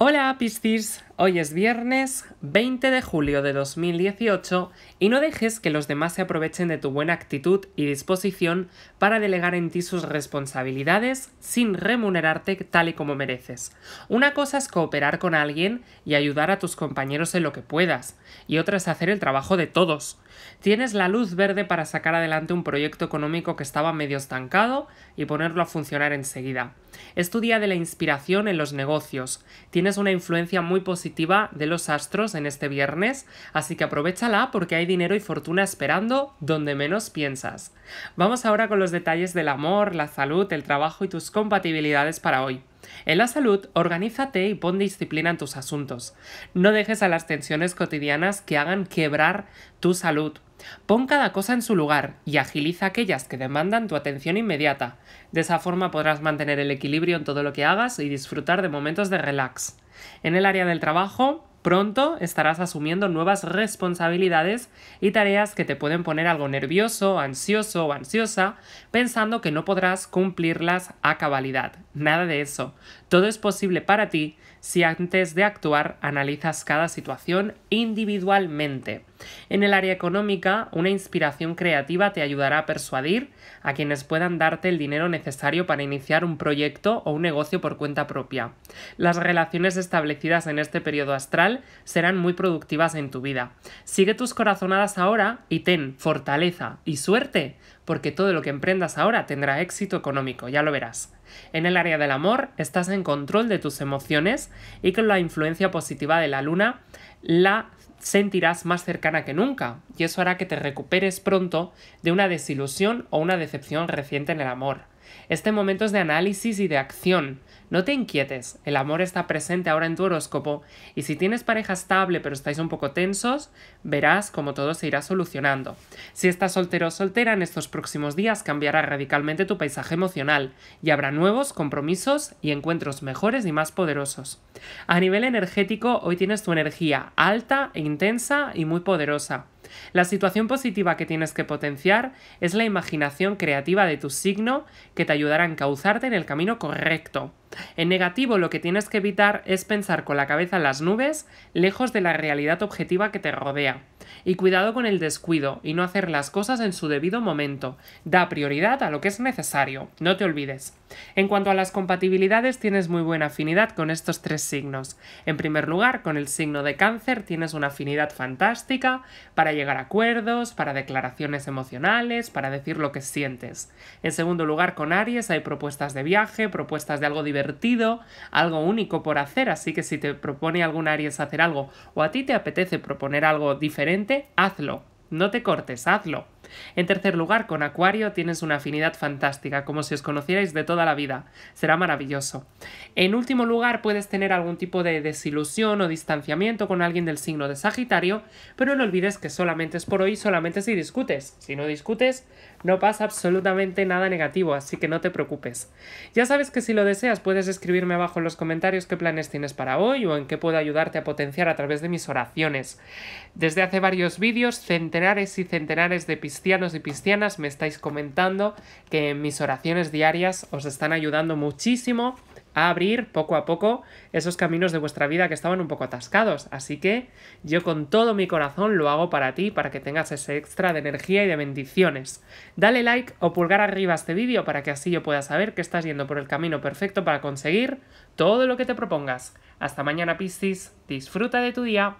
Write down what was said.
Hola, Piscis. Hoy es viernes 20 de julio de 2018 y no dejes que los demás se aprovechen de tu buena actitud y disposición para delegar en ti sus responsabilidades sin remunerarte tal y como mereces. Una cosa es cooperar con alguien y ayudar a tus compañeros en lo que puedas, y otra es hacer el trabajo de todos. Tienes la luz verde para sacar adelante un proyecto económico que estaba medio estancado y ponerlo a funcionar enseguida. Es tu día de la inspiración en los negocios. Tienes una influencia muy positiva de los astros en este viernes, así que aprovechala porque hay dinero y fortuna esperando donde menos piensas. Vamos ahora con los detalles del amor, la salud, el trabajo y tus compatibilidades para hoy. En la salud, organízate y pon disciplina en tus asuntos. No dejes a las tensiones cotidianas que hagan quebrar tu salud. Pon cada cosa en su lugar y agiliza aquellas que demandan tu atención inmediata. De esa forma podrás mantener el equilibrio en todo lo que hagas y disfrutar de momentos de relax. En el área del trabajo, Pronto estarás asumiendo nuevas responsabilidades y tareas que te pueden poner algo nervioso, ansioso o ansiosa, pensando que no podrás cumplirlas a cabalidad. Nada de eso. Todo es posible para ti si antes de actuar analizas cada situación individualmente. En el área económica, una inspiración creativa te ayudará a persuadir a quienes puedan darte el dinero necesario para iniciar un proyecto o un negocio por cuenta propia. Las relaciones establecidas en este periodo astral serán muy productivas en tu vida. Sigue tus corazonadas ahora y ten fortaleza y suerte porque todo lo que emprendas ahora tendrá éxito económico, ya lo verás. En el área del amor estás en control de tus emociones y con la influencia positiva de la luna la sentirás más cercana que nunca y eso hará que te recuperes pronto de una desilusión o una decepción reciente en el amor. Este momento es de análisis y de acción. No te inquietes, el amor está presente ahora en tu horóscopo y si tienes pareja estable pero estáis un poco tensos, verás cómo todo se irá solucionando. Si estás soltero o soltera, en estos próximos días cambiará radicalmente tu paisaje emocional y habrá nuevos compromisos y encuentros mejores y más poderosos. A nivel energético, hoy tienes tu energía alta, e intensa y muy poderosa. La situación positiva que tienes que potenciar es la imaginación creativa de tu signo que te ayudará a encauzarte en el camino correcto. En negativo lo que tienes que evitar es pensar con la cabeza en las nubes, lejos de la realidad objetiva que te rodea y cuidado con el descuido y no hacer las cosas en su debido momento. Da prioridad a lo que es necesario, no te olvides. En cuanto a las compatibilidades, tienes muy buena afinidad con estos tres signos. En primer lugar, con el signo de cáncer tienes una afinidad fantástica para llegar a acuerdos, para declaraciones emocionales, para decir lo que sientes. En segundo lugar, con Aries hay propuestas de viaje, propuestas de algo divertido, algo único por hacer, así que si te propone algún Aries hacer algo o a ti te apetece proponer algo diferente, hazlo. No te cortes, hazlo. En tercer lugar, con Acuario tienes una afinidad fantástica, como si os conocierais de toda la vida. Será maravilloso. En último lugar, puedes tener algún tipo de desilusión o distanciamiento con alguien del signo de Sagitario, pero no olvides que solamente es por hoy, solamente si discutes. Si no discutes, no pasa absolutamente nada negativo, así que no te preocupes. Ya sabes que si lo deseas puedes escribirme abajo en los comentarios qué planes tienes para hoy o en qué puedo ayudarte a potenciar a través de mis oraciones. Desde hace varios vídeos, centenares y centenares de episodios cristianos y cristianas me estáis comentando que mis oraciones diarias os están ayudando muchísimo a abrir poco a poco esos caminos de vuestra vida que estaban un poco atascados. Así que yo con todo mi corazón lo hago para ti, para que tengas ese extra de energía y de bendiciones. Dale like o pulgar arriba a este vídeo para que así yo pueda saber que estás yendo por el camino perfecto para conseguir todo lo que te propongas. Hasta mañana Piscis, disfruta de tu día.